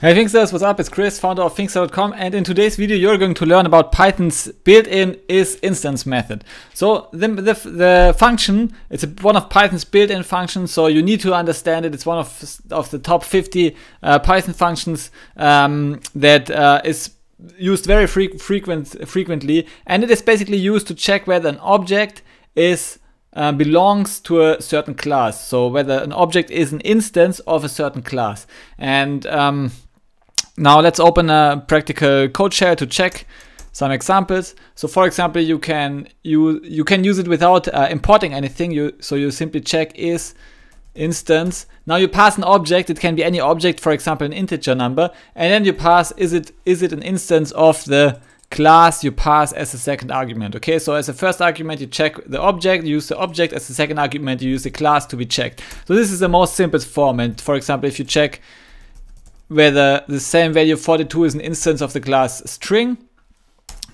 Hey Thinksters, what's up? It's Chris, founder of Thinkster.com and in today's video you're going to learn about Python's built-in is instance method. So the, the, the function, it's one of Python's built-in functions, so you need to understand it. It's one of, of the top 50 uh, Python functions um, that uh, is used very fre frequent, frequently and it is basically used to check whether an object is uh, belongs to a certain class. So whether an object is an instance of a certain class. And um, now let's open a practical code shell to check some examples. So for example, you can you you can use it without uh, importing anything. You so you simply check is instance. Now you pass an object. It can be any object, for example, an integer number, and then you pass is it is it an instance of the class you pass as a second argument. Okay, so as a first argument, you check the object, you use the object. As the second argument, you use the class to be checked. So this is the most simplest form. And for example, if you check whether the same value 42 is an instance of the class string,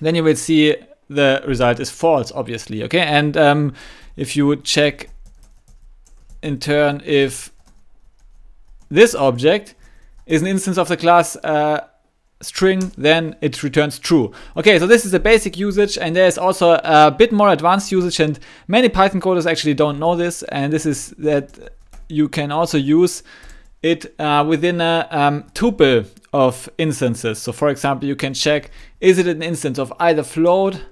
then you will see the result is false, obviously. Okay, and um, if you would check in turn if this object is an instance of the class uh, string, then it returns true. Okay, so this is the basic usage, and there's also a bit more advanced usage, and many Python coders actually don't know this, and this is that you can also use it uh, within a um, tuple of instances. So for example, you can check, is it an instance of either float,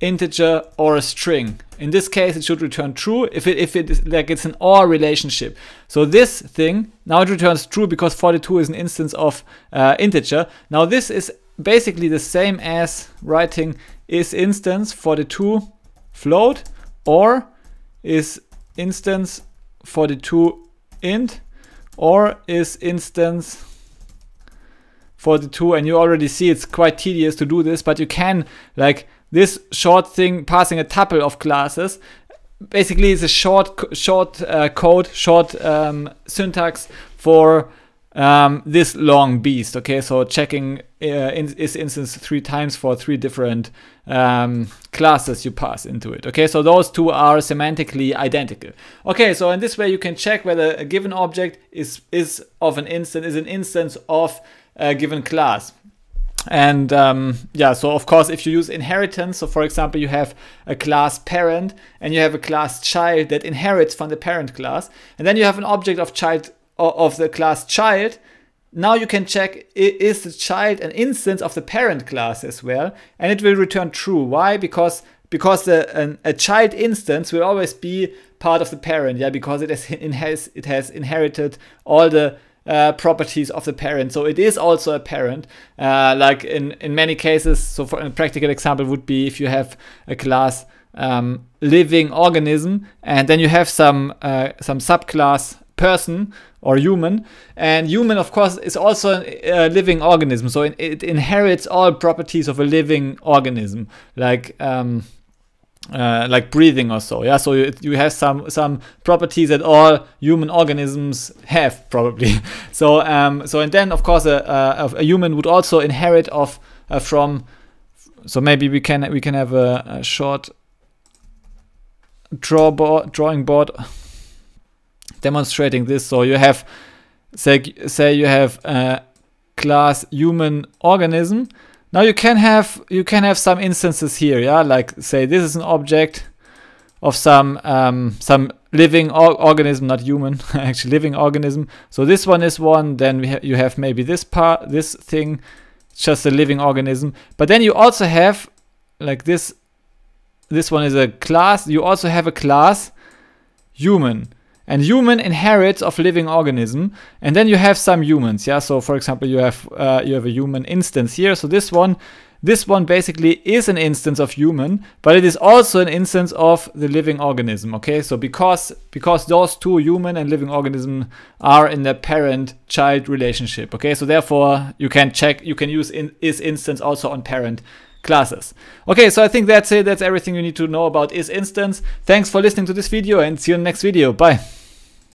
integer, or a string? In this case, it should return true if it, if it is like it's an OR relationship. So this thing, now it returns true because 42 is an instance of uh, integer. Now this is basically the same as writing is instance 42 float or is instance 42 int or is instance 42 and you already see it's quite tedious to do this but you can like this short thing passing a tuple of classes basically it's a short short uh, code short um, syntax for um, this long beast. Okay, so checking uh, in, is instance three times for three different um, classes you pass into it. Okay, so those two are semantically identical. Okay, so in this way you can check whether a given object is is of an instance is an instance of a given class. And um, yeah, so of course, if you use inheritance, so for example, you have a class parent and you have a class child that inherits from the parent class, and then you have an object of child of the class child, now you can check is the child an instance of the parent class as well, and it will return true. Why? Because because the, an, a child instance will always be part of the parent, yeah, because it has it has, it has inherited all the uh, properties of the parent, so it is also a parent. Uh, like in in many cases, so for a practical example would be if you have a class um, living organism, and then you have some uh, some subclass person or human and human of course is also a living organism so it inherits all properties of a living organism like um, uh, like breathing or so yeah so you, you have some some properties that all human organisms have probably so um so and then of course a, a, a human would also inherit of uh, from so maybe we can we can have a, a short draw board, drawing board demonstrating this. So you have, say, say you have a class human organism. Now you can have you can have some instances here, yeah. Like say this is an object of some um, some living or organism, not human, actually living organism. So this one is one. Then ha you have maybe this part, this thing, just a living organism. But then you also have like this. This one is a class. You also have a class human and human inherits of living organism and then you have some humans yeah so for example you have uh, you have a human instance here so this one this one basically is an instance of human but it is also an instance of the living organism okay so because because those two human and living organism are in the parent child relationship okay so therefore you can check you can use in, is instance also on parent classes okay so i think that's it that's everything you need to know about is instance thanks for listening to this video and see you in the next video bye